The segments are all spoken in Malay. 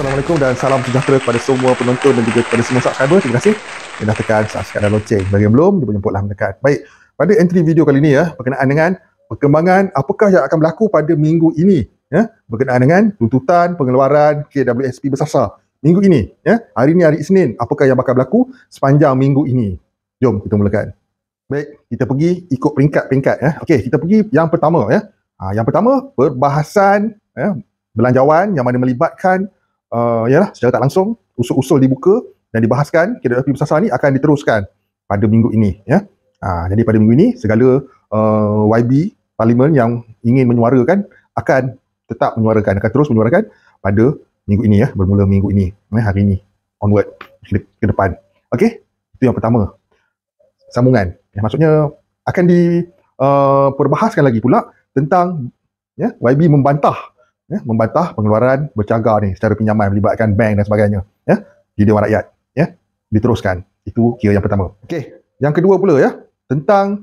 Assalamualaikum dan salam sejahtera kepada semua penonton dan juga kepada semua subscriber. Terima kasih. Yang dah tekan subscribe dan loceng. Bagi yang belum, jumpa jemputlah mendekat. Baik, pada entry video kali ini ya, berkenaan dengan perkembangan apakah yang akan berlaku pada minggu ini. Ya, berkenaan dengan tuntutan pengeluaran KWSP bersasar minggu ini. Ya, hari ini hari Isnin, apakah yang akan berlaku sepanjang minggu ini. Jom kita mulakan. Baik, kita pergi ikut peringkat-peringkat. Ya. Okey, kita pergi yang pertama. Ya. Ha, yang pertama, perbahasan ya, belanjawan yang mana melibatkan uh, lah, secara tak langsung usul-usul dibuka dan dibahaskan kira api besar ni akan diteruskan pada minggu ini ya. Ha, jadi pada minggu ini segala uh, YB parlimen yang ingin menyuarakan akan tetap menyuarakan akan terus menyuarakan pada minggu ini ya bermula minggu ini ya, hari ini onward ke, ke depan. Okey, itu yang pertama. Sambungan. Ya, maksudnya akan diperbahaskan uh, lagi pula tentang ya YB membantah ya, membantah pengeluaran bercagar ni secara pinjaman melibatkan bank dan sebagainya ya di dewan rakyat ya diteruskan itu kira yang pertama okey yang kedua pula ya tentang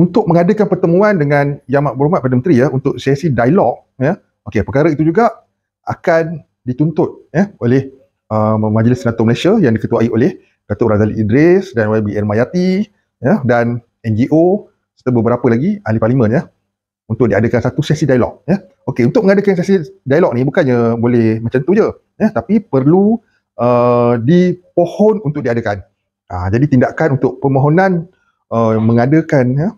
untuk mengadakan pertemuan dengan Yang mak Berhormat Perdana Menteri ya untuk sesi dialog ya okey perkara itu juga akan dituntut ya oleh uh, Majlis Senator Malaysia yang diketuai oleh Datuk Razali Idris dan YB Ermayati ya dan NGO serta beberapa lagi ahli parlimen ya untuk diadakan satu sesi dialog ya Okey, untuk mengadakan sesi dialog ni bukannya boleh macam tu je. Eh, tapi perlu uh, dipohon untuk diadakan. Uh, jadi tindakan untuk permohonan uh, mengadakan ya,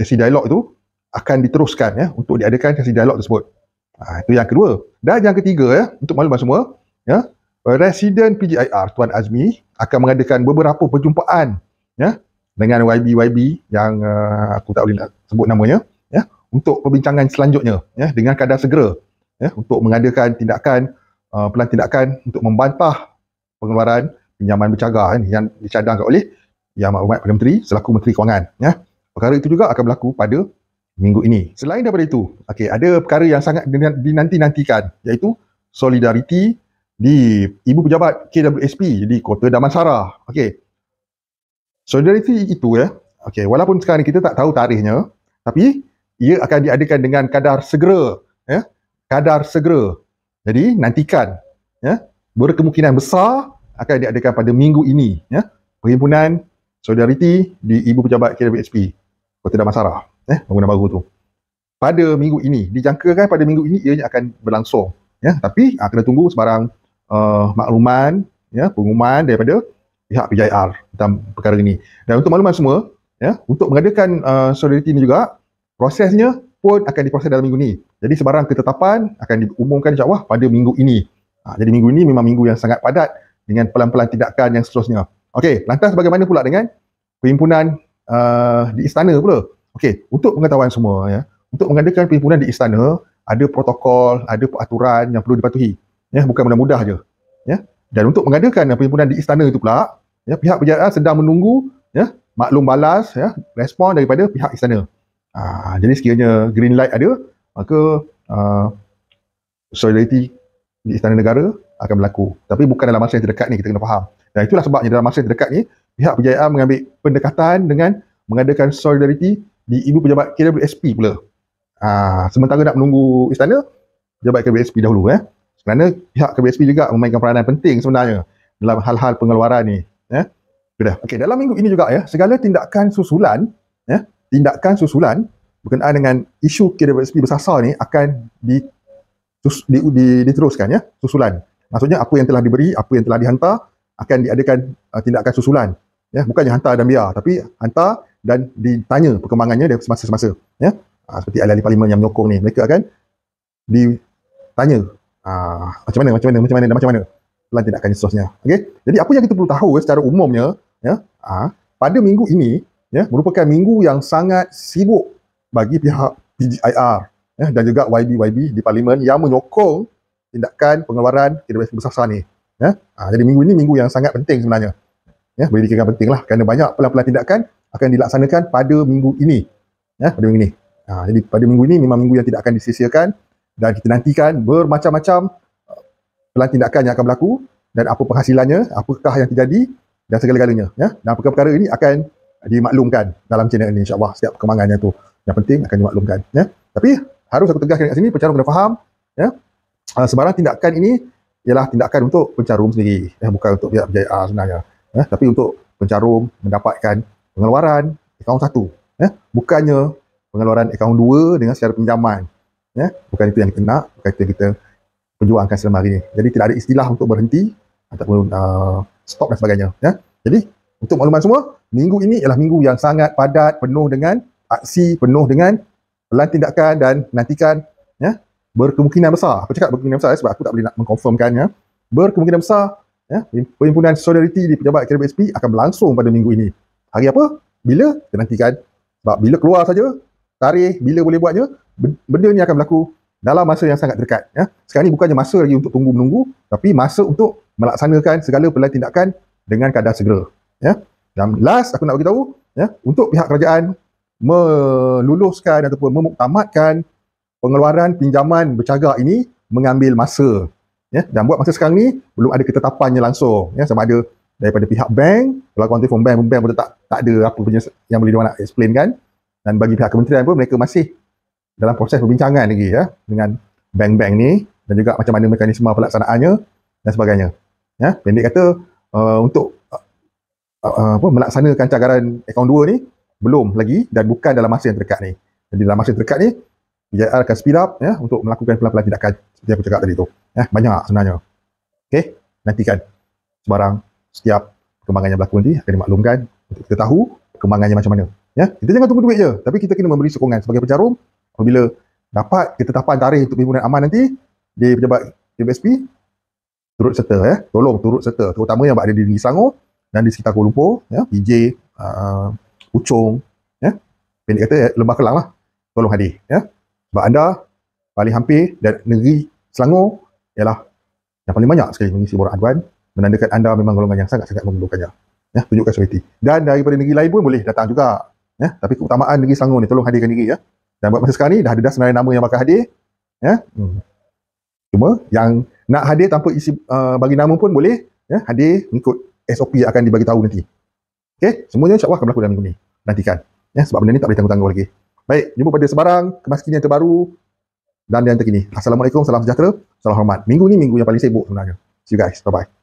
sesi dialog tu akan diteruskan ya, untuk diadakan sesi dialog tersebut. Uh, itu yang kedua. Dan yang ketiga, ya, untuk maklumat semua, ya, Resident PGIR Tuan Azmi akan mengadakan beberapa perjumpaan ya, dengan YB-YB yang uh, aku tak boleh nak sebut namanya untuk perbincangan selanjutnya ya dengan kadar segera ya untuk mengadakan tindakan uh, pelan tindakan untuk membantah pengeluaran pinjaman bercagar ya, yang dicadangkan oleh Yang Maklumat Perdana Menteri selaku Menteri Kewangan ya perkara itu juga akan berlaku pada minggu ini selain daripada itu okey ada perkara yang sangat dinanti-nantikan iaitu solidariti di ibu pejabat KWSP di Kota Damansara Okay, solidariti itu ya Okay, walaupun sekarang kita tak tahu tarikhnya tapi ia akan diadakan dengan kadar segera ya kadar segera jadi nantikan ya berkemungkinan besar akan diadakan pada minggu ini ya perhimpunan solidariti di ibu pejabat KWSP Kota Damansara ya bangunan baru tu pada minggu ini dijangkakan pada minggu ini ia akan berlangsung ya tapi ha, kena tunggu sebarang uh, makluman ya pengumuman daripada pihak PJR tentang perkara ini dan untuk makluman semua ya untuk mengadakan uh, solidariti ini juga prosesnya pun akan diproses dalam minggu ni. Jadi sebarang ketetapan akan diumumkan insya-Allah pada minggu ini. Ha, jadi minggu ini memang minggu yang sangat padat dengan pelan-pelan tindakan yang seterusnya. Okey, lantas bagaimana pula dengan perhimpunan uh, di istana pula? Okey, untuk pengetahuan semua ya, untuk mengadakan perhimpunan di istana ada protokol, ada peraturan yang perlu dipatuhi. Ya, bukan mudah-mudah je. Ya. Dan untuk mengadakan perhimpunan di istana itu pula, ya, pihak berjaya sedang menunggu ya, maklum balas, ya, respon daripada pihak istana. Ah, ah jadi sekiranya green light ada, maka uh, ah, solidarity di istana negara akan berlaku. Tapi bukan dalam masa yang terdekat ni kita kena faham. Dan itulah sebabnya dalam masa yang terdekat ni pihak perjayaan mengambil pendekatan dengan mengadakan solidarity di ibu pejabat KWSP pula. Ah, sementara nak menunggu istana, pejabat KWSP dahulu eh. Kerana pihak KWSP juga memainkan peranan penting sebenarnya dalam hal-hal pengeluaran ni. Eh. Sudah. Okey, dalam minggu ini juga ya, segala tindakan susulan tindakan susulan berkenaan dengan isu KWSP bersasar ni akan di, di, di, diteruskan ya susulan maksudnya apa yang telah diberi apa yang telah dihantar akan diadakan uh, tindakan susulan ya bukannya hantar dan biar tapi hantar dan ditanya perkembangannya dari semasa-semasa ya ha, seperti ahli-ahli parlimen yang menyokong ni mereka akan ditanya ha, macam mana macam mana macam mana dan macam mana pelan tindakan seterusnya okey jadi apa yang kita perlu tahu secara umumnya ya ha, pada minggu ini ya, merupakan minggu yang sangat sibuk bagi pihak PGIR ya, dan juga YB-YB di Parlimen yang menyokong tindakan pengeluaran TWS besar sana ni. Ya. Ha, jadi minggu ini minggu yang sangat penting sebenarnya. Ya, boleh dikira penting lah kerana banyak pelan-pelan tindakan akan dilaksanakan pada minggu ini. Ya, pada minggu ini. Ha, jadi pada minggu ini memang minggu yang tidak akan disiasiakan dan kita nantikan bermacam-macam uh, pelan tindakan yang akan berlaku dan apa penghasilannya, apakah yang terjadi dan segala-galanya. Ya. Dan perkara-perkara ini akan dimaklumkan dalam channel ini insyaAllah setiap perkembangannya tu yang penting akan dimaklumkan ya tapi harus aku tegaskan kat sini pencarum kena faham ya ah, sebarang tindakan ini ialah tindakan untuk pencarum sendiri ya bukan untuk pihak berjaya ah, sebenarnya ya tapi untuk pencarum mendapatkan pengeluaran akaun satu ya bukannya pengeluaran akaun dua dengan secara pinjaman ya bukan itu yang kita nak bukan itu yang kita perjuangkan selama ini jadi tidak ada istilah untuk berhenti ataupun uh, stop dan sebagainya ya jadi untuk makluman semua, minggu ini ialah minggu yang sangat padat, penuh dengan aksi, penuh dengan pelan tindakan dan nantikan ya, berkemungkinan besar. Aku cakap berkemungkinan besar ya, sebab aku tak boleh nak mengkonfirmkan. Ya. Berkemungkinan besar, ya, perhimpunan solidariti di pejabat KDB SP akan berlangsung pada minggu ini. Hari apa? Bila? Kita nantikan. Sebab bila keluar saja, tarikh, bila boleh buat je, benda ni akan berlaku dalam masa yang sangat dekat. Ya. Sekarang ni bukannya masa lagi untuk tunggu-menunggu, tapi masa untuk melaksanakan segala pelan tindakan dengan kadar segera ya dan last aku nak bagi tahu ya untuk pihak kerajaan meluluskan ataupun memuktamadkan pengeluaran pinjaman bercagak ini mengambil masa ya dan buat masa sekarang ni belum ada ketetapannya langsung ya sama ada daripada pihak bank kalau kuantiti from bank bank pun tak tak ada apa punya yang boleh dia nak explain kan dan bagi pihak kementerian pun mereka masih dalam proses perbincangan lagi ya dengan bank-bank ni dan juga macam mana mekanisme pelaksanaannya dan sebagainya ya pendek kata uh, untuk Uh, uh, apa melaksanakan cagaran akaun 2 ni belum lagi dan bukan dalam masa yang terdekat ni. Jadi dalam masa yang terdekat ni PJR akan speed up ya untuk melakukan pelan-pelan tindakan seperti aku cakap tadi tu. Ya, banyak sebenarnya. Okey, nantikan sebarang setiap perkembangan yang berlaku nanti akan dimaklumkan untuk kita tahu perkembangannya macam mana. Ya, kita jangan tunggu duit je, tapi kita kena memberi sokongan sebagai pencarum apabila dapat kita ketetapan tarikh untuk perhimpunan aman nanti di pejabat BSP turut serta ya. Tolong turut serta terutamanya yang berada di Negeri Selangor dan di sekitar Kuala Lumpur, ya, DJ, uh, Ucong, ya, pendek kata ya, Lembah Kelang lah, tolong hadir. Ya. Sebab anda paling hampir dan negeri Selangor ialah yang paling banyak sekali mengisi borang aduan menandakan anda memang golongan yang sangat-sangat memerlukannya. Ya, tunjukkan solidariti. Dan daripada negeri lain pun boleh datang juga. Ya, tapi keutamaan negeri Selangor ni tolong hadirkan diri ya. Dan buat masa sekarang ni dah ada dah sebenarnya nama yang bakal hadir. Ya. Hmm. Cuma yang nak hadir tanpa isi uh, bagi nama pun boleh ya, hadir ikut SOP yang akan dibagi tahu nanti. Okey, semuanya insya-Allah akan berlaku dalam minggu ni. Nantikan. Ya, sebab benda ni tak boleh tangguh tangguh lagi. Baik, jumpa pada sebarang kemaskini yang terbaru dan yang terkini. Assalamualaikum, salam sejahtera, salam hormat. Minggu ni minggu yang paling sibuk sebenarnya. See you guys. Bye-bye.